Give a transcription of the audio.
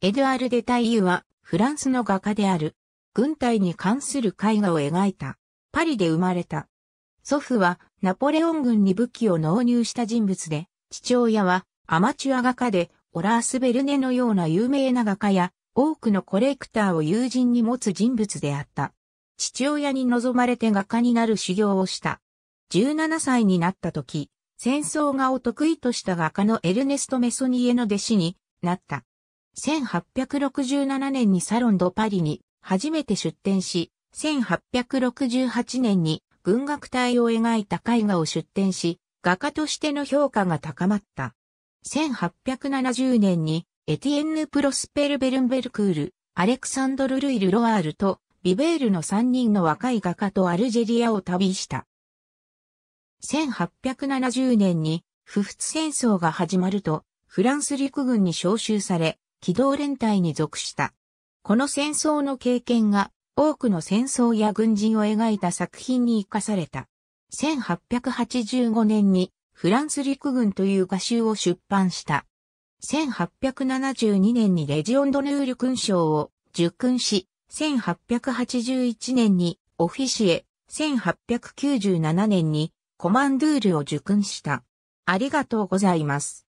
エドゥアル・デ・タイユは、フランスの画家である。軍隊に関する絵画を描いた。パリで生まれた。祖父は、ナポレオン軍に武器を納入した人物で、父親は、アマチュア画家で、オラース・ベルネのような有名な画家や、多くのコレクターを友人に持つ人物であった。父親に望まれて画家になる修行をした。17歳になった時、戦争画を得意とした画家のエルネスト・メソニエの弟子になった。1867年にサロン・ド・パリに初めて出展し、1868年に軍楽隊を描いた絵画を出展し、画家としての評価が高まった。1870年にエティエンヌ・プロスペル・ベルンベルクール、アレクサンドル・ルイル・ロワールとビベールの3人の若い画家とアルジェリアを旅した。1870年に不仏戦争が始まると、フランス陸軍に召集され、機動連隊に属した。この戦争の経験が多くの戦争や軍人を描いた作品に生かされた。1885年にフランス陸軍という画集を出版した。1872年にレジオンドヌール勲章を受勲し、1881年にオフィシエ、1897年にコマンドゥールを受勲した。ありがとうございます。